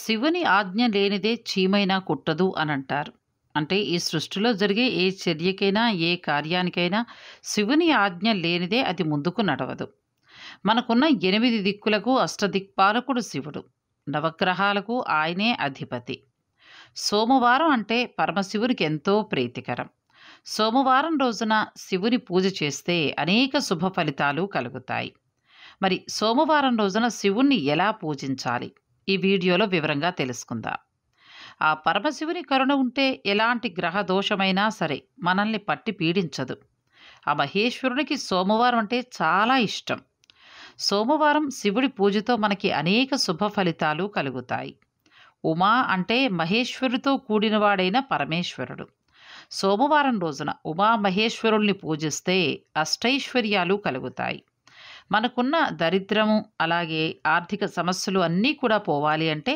శివుని ఆజ్ఞ లేనిదే చీమైనా కుట్టదు అని అంటారు అంటే ఈ సృష్టిలో జరిగే ఏ చర్యకైనా ఏ కార్యానికైనా శివుని ఆజ్ఞ లేనిదే అది ముందుకు నడవదు మనకున్న ఎనిమిది దిక్కులకు అష్టదిక్పాలకుడు శివుడు నవగ్రహాలకు ఆయనే అధిపతి సోమవారం అంటే పరమశివునికి ఎంతో ప్రీతికరం సోమవారం రోజున శివుని పూజ చేస్తే అనేక శుభ ఫలితాలు కలుగుతాయి మరి సోమవారం రోజున శివుణ్ణి ఎలా పూజించాలి ఈ వీడియోలో వివరంగా తెలుసుకుందాం ఆ పరమశివుని కరుణ ఉంటే ఎలాంటి గ్రహ దోషమైనా సరే మనల్ని పట్టి పీడించదు ఆ మహేశ్వరునికి సోమవారం అంటే చాలా ఇష్టం సోమవారం శివుడి పూజతో మనకి అనేక శుభ ఫలితాలు కలుగుతాయి ఉమా అంటే మహేశ్వరుడితో కూడినవాడైన పరమేశ్వరుడు సోమవారం రోజున ఉమా పూజిస్తే అష్టైశ్వర్యాలు కలుగుతాయి మనకున్న దరిద్రము అలాగే ఆర్థిక సమస్యలు అన్నీ కూడా పోవాలి అంటే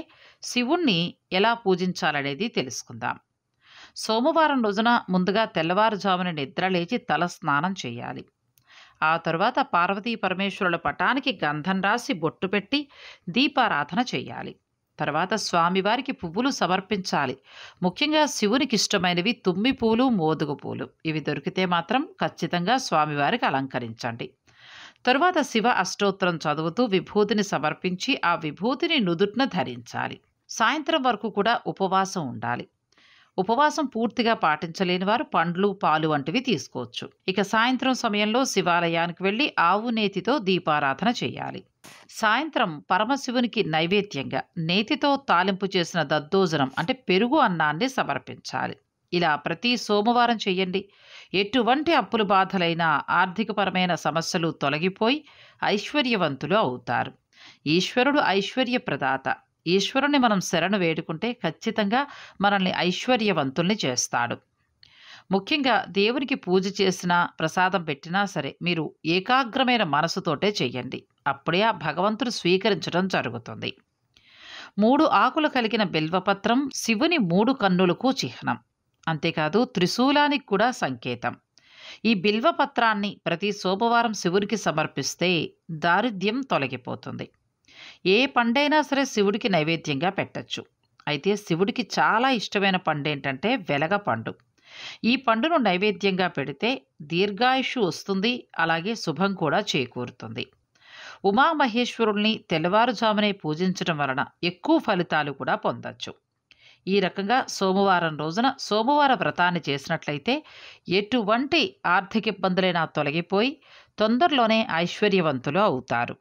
శివుణ్ణి ఎలా పూజించాలనేది తెలుసుకుందాం సోమవారం రోజున ముందుగా తెల్లవారుజామున నిద్రలేచి తల స్నానం చేయాలి ఆ తరువాత పార్వతీ పరమేశ్వరుల పటానికి గంధం రాసి బొట్టు పెట్టి దీపారాధన చేయాలి తర్వాత స్వామివారికి పువ్వులు సమర్పించాలి ముఖ్యంగా శివునికి ఇష్టమైనవి తుమ్మి పూలు మోదుగు పూలు ఇవి దొరికితే మాత్రం ఖచ్చితంగా స్వామివారికి అలంకరించండి తరువాత శివ అష్టోత్తరం చదువుతూ విభూతిని సమర్పించి ఆ విభూతిని నుదుట్న ధరించాలి సాయంత్రం వరకు కూడా ఉపవాసం ఉండాలి ఉపవాసం పూర్తిగా పాటించలేని వారు పండ్లు పాలు వంటివి తీసుకోవచ్చు ఇక సాయంత్రం సమయంలో శివాలయానికి వెళ్ళి ఆవు నేతితో దీపారాధన చేయాలి సాయంత్రం పరమశివునికి నైవేద్యంగా నేతితో తాలింపు చేసిన దద్దోజనం అంటే పెరుగు అన్నాన్ని సమర్పించాలి ఇలా ప్రతి సోమవారం చేయండి ఎటువంటి అప్పులు బాధలైనా ఆర్థికపరమైన సమస్యలు తొలగిపోయి ఐశ్వర్యవంతులు అవుతారు ఈశ్వరుడు ఐశ్వర్య ప్రదాత ఈశ్వరుని మనం శరణు వేడుకుంటే ఖచ్చితంగా మనల్ని ఐశ్వర్యవంతుల్ని చేస్తాడు ముఖ్యంగా దేవునికి పూజ చేసినా ప్రసాదం పెట్టినా సరే మీరు ఏకాగ్రమైన మనసుతోటే చెయ్యండి అప్పుడే ఆ భగవంతుడు స్వీకరించడం జరుగుతుంది మూడు ఆకులు కలిగిన బిల్వపత్రం శివుని మూడు కన్నులకు చిహ్నం అంతేకాదు త్రిశూలానికి కూడా సంకేతం ఈ బిల్వపత్రాన్ని ప్రతి సోమవారం శివుడికి సమర్పిస్తే దారిద్ర్యం తొలగిపోతుంది ఏ పండైనా సరే శివుడికి నైవేద్యంగా పెట్టచ్చు అయితే శివుడికి చాలా ఇష్టమైన పండు ఏంటంటే వెలగ పండు ఈ పండును నైవేద్యంగా పెడితే దీర్ఘాయుషు వస్తుంది అలాగే శుభం కూడా చేకూరుతుంది ఉమామహేశ్వరుల్ని తెల్లవారుజామునే పూజించడం వలన ఎక్కువ ఫలితాలు కూడా పొందొచ్చు ఈ రకంగా సోమవారం రోజున సోమవార వ్రతాన్ని చేసినట్లయితే ఎటువంటి ఆర్థిక ఇబ్బందులైనా తొలగిపోయి తొందరలోనే ఐశ్వర్యవంతులు అవుతారు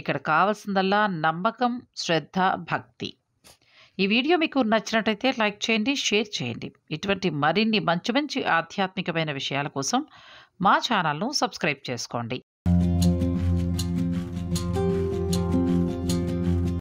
ఇక్కడ కావాల్సిందల్లా నమ్మకం శ్రద్ధ భక్తి ఈ వీడియో మీకు నచ్చినట్టయితే లైక్ చేయండి షేర్ చేయండి ఇటువంటి మరిన్ని మంచి మంచి ఆధ్యాత్మికమైన విషయాల కోసం మా ఛానల్ను సబ్స్క్రైబ్ చేసుకోండి